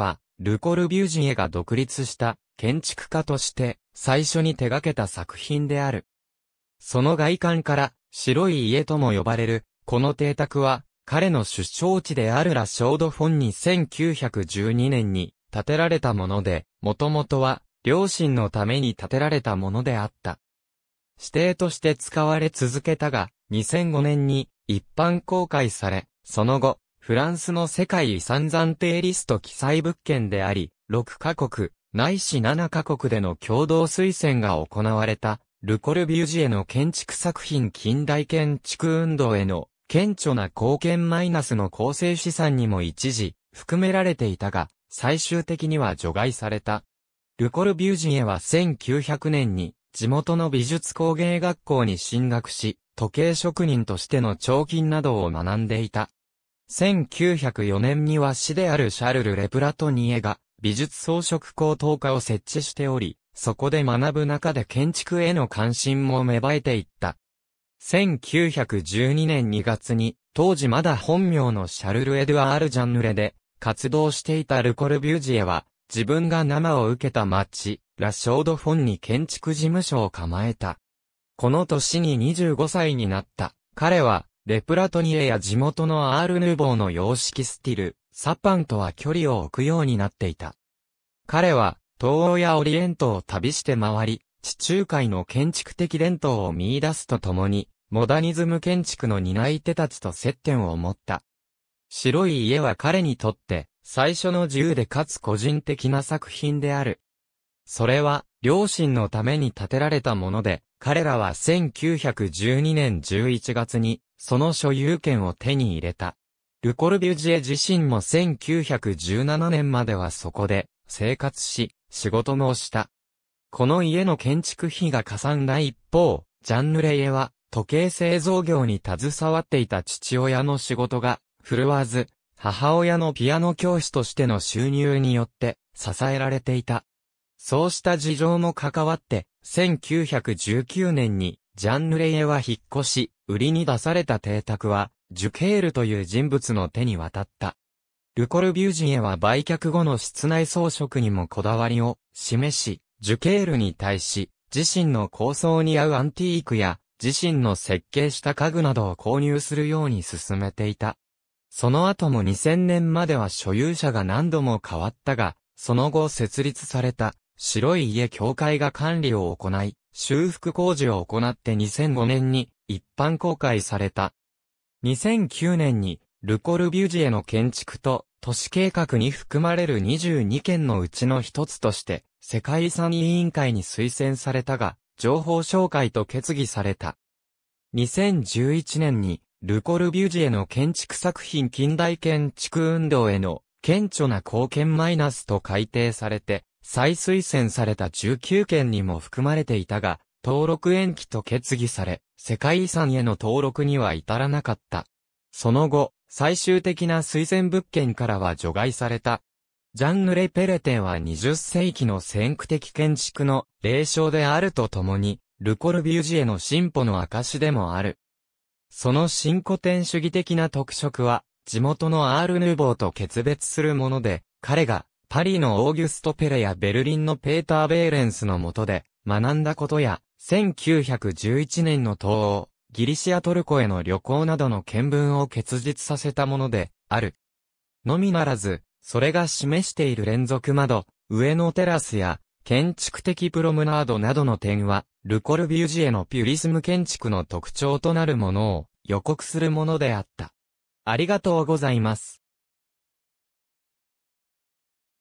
は、ルコルビュージエが独立した建築家として最初に手掛けた作品である。その外観から白い家とも呼ばれる、この邸宅は彼の出生地であるラ・ショードフォンに1912年に建てられたもので、もともとは両親のために建てられたものであった。指定として使われ続けたが、2005年に一般公開され、その後、フランスの世界遺産暫定リスト記載物件であり、6カ国、ないし7カ国での共同推薦が行われた、ルコルビュージエの建築作品近代建築運動への顕著な貢献マイナスの構成資産にも一時含められていたが、最終的には除外された。ルコルビュージエは1900年に地元の美術工芸学校に進学し、時計職人としての彫金などを学んでいた。1904年には市であるシャルル・レプラトニエが美術装飾高等科を設置しており、そこで学ぶ中で建築への関心も芽生えていった。1912年2月に、当時まだ本名のシャルル・エドゥアール・ジャンヌレで、活動していたルコルビュージエは、自分が生を受けた町、ラショード・フォンに建築事務所を構えた。この年に25歳になった。彼は、レプラトニエや地元のアール・ヌーボーの様式スティル、サパンとは距離を置くようになっていた。彼は、東欧やオリエントを旅して回り、地中海の建築的伝統を見出すとともに、モダニズム建築の担い手たちと接点を持った。白い家は彼にとって、最初の自由でかつ個人的な作品である。それは、両親のために建てられたもので、彼らは1912年11月に、その所有権を手に入れた。ルコルビュジエ自身も1917年まではそこで生活し、仕事もした。この家の建築費がかさんだ一方、ジャンヌレイエは時計製造業に携わっていた父親の仕事が振るわず、母親のピアノ教師としての収入によって支えられていた。そうした事情も関わって、1919年にジャンヌレイエは引っ越し、売りに出された邸宅は、ジュケールという人物の手に渡った。ルコルビュージエは売却後の室内装飾にもこだわりを示し、ジュケールに対し、自身の構想に合うアンティークや、自身の設計した家具などを購入するように進めていた。その後も2000年までは所有者が何度も変わったが、その後設立された白い家協会が管理を行い、修復工事を行って2005年に一般公開された。2009年にルコルビュジエの建築と都市計画に含まれる22件のうちの一つとして世界遺産委員会に推薦されたが、情報紹介と決議された。2011年にルコルビュジエの建築作品近代建築運動への顕著な貢献マイナスと改定されて、再推薦された19件にも含まれていたが、登録延期と決議され、世界遺産への登録には至らなかった。その後、最終的な推薦物件からは除外された。ジャンヌレ・ペレテンは20世紀の先駆的建築の霊障であるとともに、ルコルビュージへの進歩の証でもある。その新古典主義的な特色は、地元のアール・ヌーボーと決別するもので、彼がパリのオーギュスト・ペレやベルリンのペーター・ベーレンスの下で学んだことや、1911年の東欧、ギリシアトルコへの旅行などの見聞を結実させたもので、ある。のみならず、それが示している連続窓、上のテラスや、建築的プロムナードなどの点は、ルコルビュージエのピュリスム建築の特徴となるものを予告するものであった。ありがとうございます。